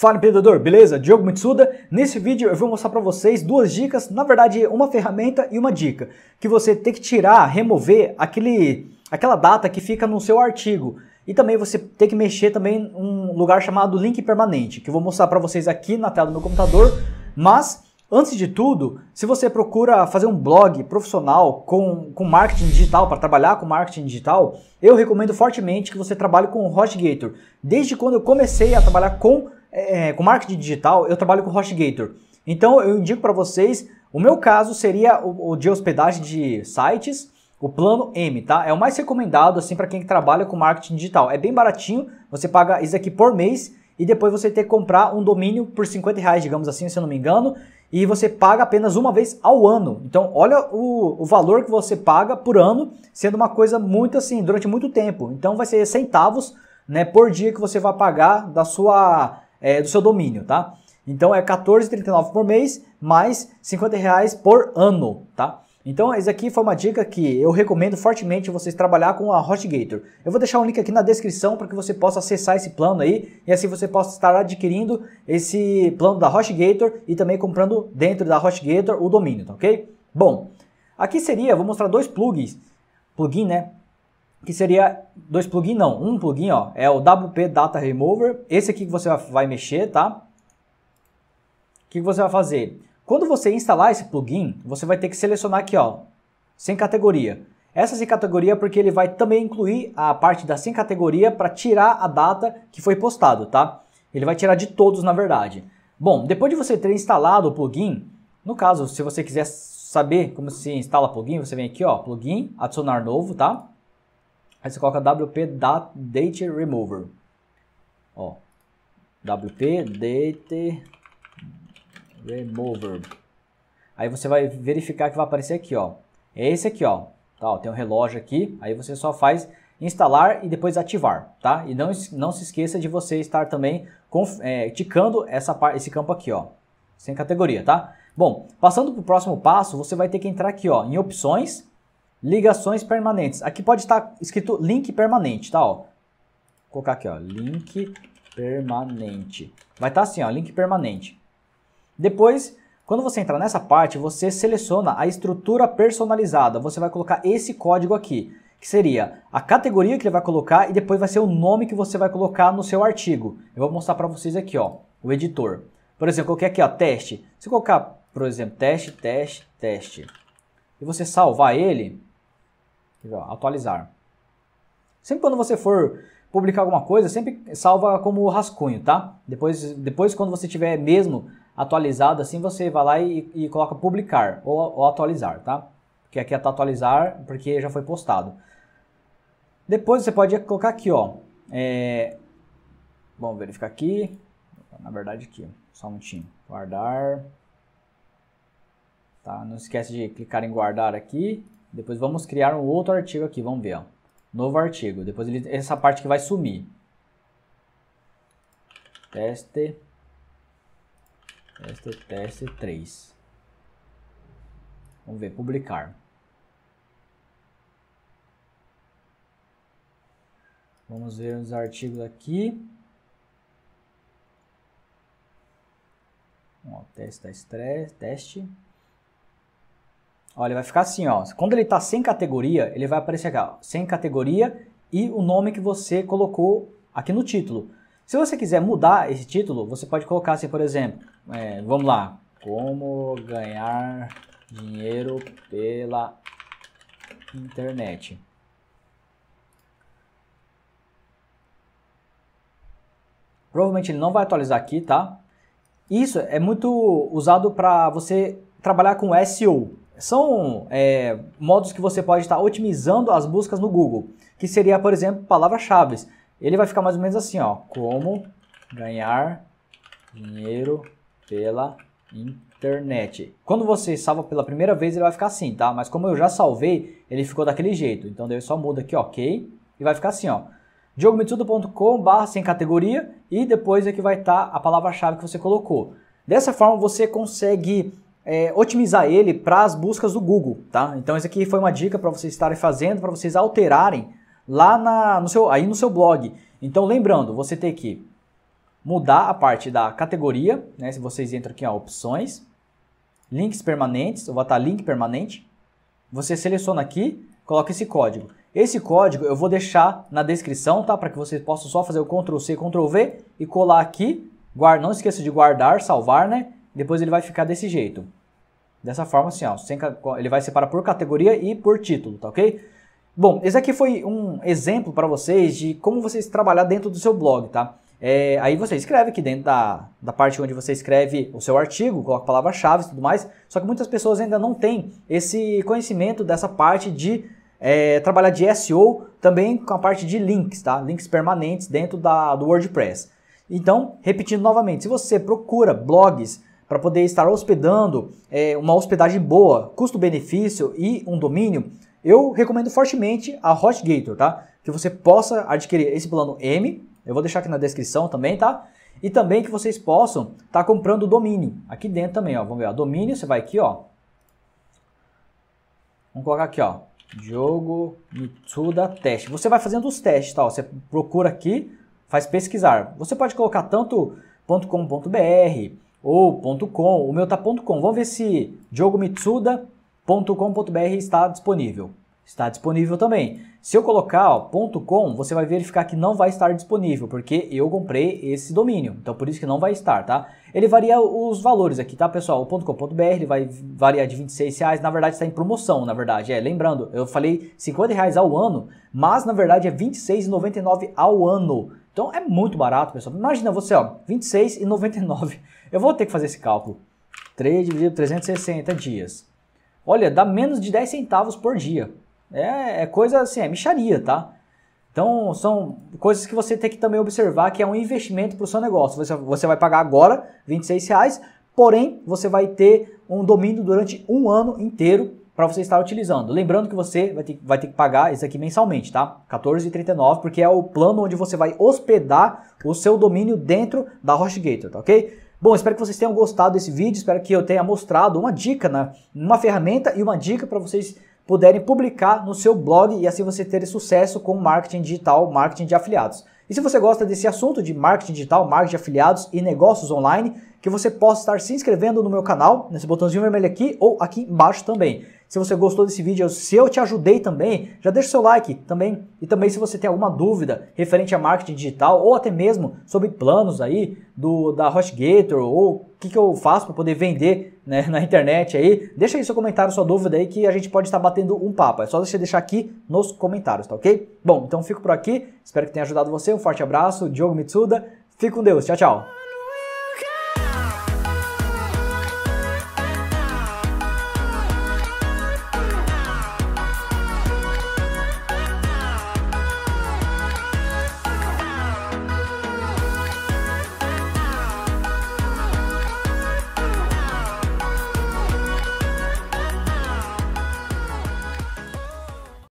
Fala empreendedor, beleza? Diogo Mitsuda. Nesse vídeo eu vou mostrar para vocês duas dicas, na verdade uma ferramenta e uma dica, que você tem que tirar, remover aquele, aquela data que fica no seu artigo. E também você tem que mexer também um lugar chamado link permanente, que eu vou mostrar para vocês aqui na tela do meu computador, mas Antes de tudo, se você procura fazer um blog profissional com, com marketing digital, para trabalhar com marketing digital, eu recomendo fortemente que você trabalhe com o HostGator. Desde quando eu comecei a trabalhar com é, com marketing digital, eu trabalho com HostGator. Então eu indico para vocês, o meu caso seria o, o, de hospedagem de sites, o plano M, tá? É o mais recomendado assim para quem trabalha com marketing digital. É bem baratinho, você paga isso aqui por mês e depois você tem que comprar um domínio por 50 reais, digamos assim, se eu não me engano, e você paga apenas uma vez ao ano. Então, olha o, o valor que você paga por ano, sendo uma coisa muito assim, durante muito tempo. Então, vai ser centavos né, por dia que você vai pagar da sua é, do seu domínio, tá? Então é 14,39 por mês mais 50 reais por ano, tá? Então, isso aqui foi uma dica que eu recomendo fortemente vocês trabalhar com a HostGator. Eu vou deixar um link aqui na descrição para que você possa acessar esse plano aí e assim você possa estar adquirindo esse plano da HostGator e também comprando dentro da HostGator o domínio, tá ok? Bom, aqui seria, vou mostrar dois plugins, plugin, né? que seria dois plugin não, um plugin, ó, é o WP Data Remover. Esse aqui que você vai mexer, tá? O que você vai fazer? Quando você instalar esse plugin, você vai ter que selecionar aqui, ó, sem categoria. Essa sem categoria porque ele vai também incluir a parte da sem categoria para tirar a data que foi postado, tá? Ele vai tirar de todos, na verdade. Bom, depois de você ter instalado o plugin, no caso, se você quiser saber como se instala plugin, você vem aqui, ó, plugin, adicionar novo, tá? Aí você coloca WP Date Remover. Ó, WP Date Remover. Aí você vai verificar que vai aparecer aqui, ó. É esse aqui, ó. Tá, ó, tem um relógio aqui, aí você só faz instalar e depois ativar, tá? E não, não se esqueça de você estar também é, ticando essa, esse campo aqui, ó. Sem categoria, tá? Bom, passando para o próximo passo, você vai ter que entrar aqui, ó, em opções Ligações permanentes. Aqui pode estar escrito link permanente, tá? Ó. Vou colocar aqui, ó, link permanente. Vai estar tá assim, ó, link permanente. Depois, quando você entrar nessa parte, você seleciona a estrutura personalizada. Você vai colocar esse código aqui, que seria a categoria que ele vai colocar e depois vai ser o nome que você vai colocar no seu artigo. Eu vou mostrar para vocês aqui, ó, o editor. Por exemplo, eu coloquei aqui, ó, teste. Se eu colocar, por exemplo, teste, teste, teste, e você salvar ele, atualizar. Sempre quando você for publicar alguma coisa, sempre salva como rascunho, tá? Depois, depois quando você tiver mesmo atualizado, assim você vai lá e, e coloca publicar ou, ou, atualizar, tá? Porque aqui é tá atualizar porque já foi postado. Depois você pode colocar aqui, ó. É... Vamos verificar aqui. Na verdade aqui, só um minutinho. Guardar. Tá? Não esquece de clicar em guardar aqui. Depois vamos criar um outro artigo aqui, vamos ver. Ó. Novo artigo. Depois ele, essa parte que vai sumir. Teste. Teste, teste 3. Vamos ver, publicar. Vamos ver os artigos aqui. Ó, teste, teste, teste. Olha, vai ficar assim, ó. Quando ele está sem categoria, ele vai aparecer aqui, ó, sem categoria e o nome que você colocou aqui no título. Se você quiser mudar esse título, você pode colocar assim, por exemplo, é, vamos lá, como ganhar dinheiro pela internet. Provavelmente ele não vai atualizar aqui, tá? Isso é muito usado para você trabalhar com SEO são é, modos que você pode estar otimizando as buscas no Google, que seria, por exemplo, palavras-chave. Ele vai ficar mais ou menos assim, ó, como ganhar dinheiro pela internet. Quando você salva pela primeira vez, ele vai ficar assim, tá? Mas como eu já salvei, ele ficou daquele jeito. Então, daí só muda aqui, ok, e vai ficar assim, ó, diogomitsudo.com barra sem categoria e depois aqui é vai estar tá a palavra-chave que você colocou. Dessa forma, você consegue é, otimizar ele para as buscas do Google, tá? Então isso aqui foi uma dica para vocês estarem fazendo, para vocês alterarem lá na, no seu, aí no seu blog. Então lembrando, você tem que mudar a parte da categoria, né? Se vocês entram aqui, em opções, links permanentes, eu vou botar link permanente. Você seleciona aqui, coloca esse código. Esse código eu vou deixar na descrição, tá? Para que vocês possam só fazer o Ctrl C, Ctrl V e colar aqui. Guarda, não esqueça de guardar, salvar, né? Depois ele vai ficar desse jeito. Dessa forma assim, ó, sem, ele vai separar por categoria e por título, tá ok? Bom, esse aqui foi um exemplo para vocês de como vocês trabalhar dentro do seu blog, tá? É, aí você escreve aqui dentro da, da parte onde você escreve o seu artigo, coloca palavras-chave e tudo mais, só que muitas pessoas ainda não têm esse conhecimento dessa parte de é, trabalhar de SEO também com a parte de links, tá? Links permanentes dentro da, do WordPress. Então, repetindo novamente, se você procura blogs para poder estar hospedando é, uma hospedagem boa, custo-benefício e um domínio, eu recomendo fortemente a HotGator, tá? Que você possa adquirir esse plano M, eu vou deixar aqui na descrição também, tá? E também que vocês possam estar tá comprando domínio aqui dentro também, ó. Vamos ver, ó, domínio, você vai aqui, ó. Vamos colocar aqui, ó. Diogo Mitsuda Teste. Você vai fazendo os testes, tá? você procura aqui, faz pesquisar. Você pode colocar tanto .com.br, ou .com, o meu tá .com. Vamos ver se diogomitsuda.com.br está disponível. Está disponível também. Se eu colocar ó, .com, você vai verificar que não vai estar disponível, porque eu comprei esse domínio. Então por isso que não vai estar, tá? Ele varia os valores aqui, tá, pessoal? O .com.br ele vai variar de 26 reais, na verdade está em promoção, na verdade. É, lembrando, eu falei 50 reais ao ano, mas na verdade é 26,99 ao ano. Então é muito barato, pessoal. Imagina você, ó, 26,99 eu vou ter que fazer esse cálculo. 3 dividido por 360 dias. Olha, dá menos de 10 centavos por dia. É, é coisa assim, é micharia, tá? Então, são coisas que você tem que também observar que é um investimento para o seu negócio. Você, você vai pagar agora R$ reais, porém, você vai ter um domínio durante um ano inteiro para você estar utilizando. Lembrando que você vai ter, vai ter que pagar isso aqui mensalmente, tá? 14,39, porque é o plano onde você vai hospedar o seu domínio dentro da HostGator, tá ok? Bom, espero que vocês tenham gostado desse vídeo, espero que eu tenha mostrado uma dica, né? uma ferramenta e uma dica para vocês puderem publicar no seu blog e assim você ter sucesso com marketing digital, marketing de afiliados. E se você gosta desse assunto de marketing digital, marketing de afiliados e negócios online, que você possa estar se inscrevendo no meu canal, nesse botãozinho vermelho aqui ou aqui embaixo também. Se você gostou desse vídeo, se eu te ajudei também, já deixa o seu like também. E também se você tem alguma dúvida referente a marketing digital ou até mesmo sobre planos aí do da HostGator ou o que, que eu faço para poder vender né, na internet aí, deixa aí seu comentário, sua dúvida aí que a gente pode estar batendo um papo. É só você deixar aqui nos comentários, tá ok? Bom, então fico por aqui. Espero que tenha ajudado você. Um forte abraço. Diogo Mitsuda. Fique com Deus. Tchau, tchau.